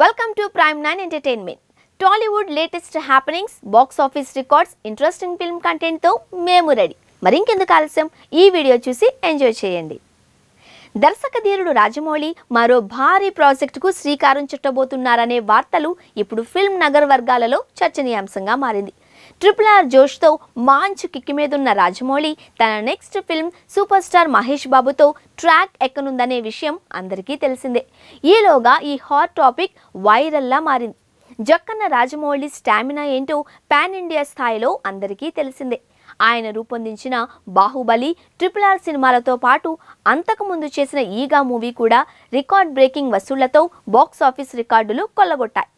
welcome to prime nine entertainment Tollywood latest happenings box office records interesting film కంటెంట్తో మేము ready మరింకెందుకు ఆలస్యం ఈ వీడియో చూసి ఎంజాయ్ చేయండి దర్శకధీరుడు రాజమౌళి మరో భారీ ప్రాజెక్టుకు శ్రీకారం చుట్టబోతున్నారనే వార్తలు ఇప్పుడు ఫిల్మ్ నగర్ వర్గాలలో చర్చనీయాంశంగా మారింది ట్రిపుల్ ఆర్ జోష్తో మాంచు కిక్కి మీదున్న రాజమౌళి తన next film super star Mahesh బాబుతో ట్రాక్ ఎక్కనుందనే విషయం అందరికీ తెలిసిందే ఈలోగా ఈ హాట్ టాపిక్ వైరల్లా మారింది జక్కన్న రాజమౌళి స్టామినా ఏంటో పాన్ ఇండియా స్థాయిలో అందరికీ తెలిసిందే ఆయన రూపొందించిన బాహుబలి ట్రిపుల్ ఆర్ సినిమాలతో పాటు అంతకుముందు చేసిన ఈగా మూవీ కూడా రికార్డ్ బ్రేకింగ్ వసూళ్లతో బాక్సాఫీస్ రికార్డులు కొల్లగొట్టాయి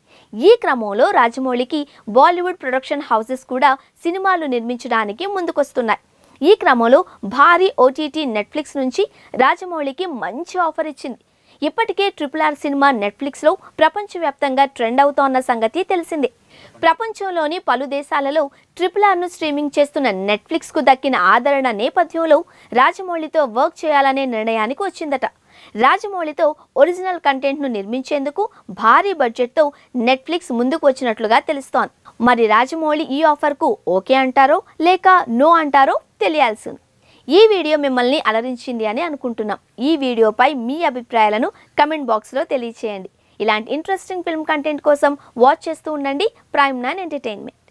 ఈ క్రమంలో రాజమౌళికి బాలీవుడ్ ప్రొడక్షన్ హౌసెస్ కూడా సినిమాలు నిర్మించడానికి ముందుకొస్తున్నాయి ఈ క్రమంలో భారీ ఓటీటీ నెట్ఫ్లిక్స్ నుంచి రాజమౌళికి మంచి ఆఫర్ ఇచ్చింది ఇప్పటికే ట్రిపుల్ ఆర్ సినిమా నెట్ఫ్లిక్స్లో ప్రపంచవ్యాప్తంగా ట్రెండ్ అవుతోన్న సంగతి తెలిసిందే ప్రపంచంలోని పలు దేశాలలో ట్రిపుల్ ఆర్ను స్ట్రీమింగ్ చేస్తున్న నెట్ఫ్లిక్స్కు దక్కిన ఆదరణ నేపథ్యంలో రాజమౌళితో వర్క్ చేయాలనే నిర్ణయానికి వచ్చిందట రాజమౌళితో ఒరిజినల్ కంటెంట్ను నిర్మించేందుకు భారీ బడ్జెట్తో నెట్ఫ్లిక్స్ ముందుకు వచ్చినట్లుగా తెలుస్తోంది మరి రాజమౌళి ఈ ఆఫర్కు ఓకే అంటారో లేక నో అంటారో తెలియాల్సింది ఈ వీడియో మిమ్మల్ని అలరించింది అని అనుకుంటున్నాం ఈ వీడియోపై మీ అభిప్రాయాలను కమెంట్ బాక్స్లో తెలియచేయండి ఇలాంటి ఇంట్రెస్టింగ్ ఫిల్మ్ కంటెంట్ కోసం వాచ్ చేస్తూ ఉండండి ప్రైమ్ నైన్ ఎంటర్టైన్మెంట్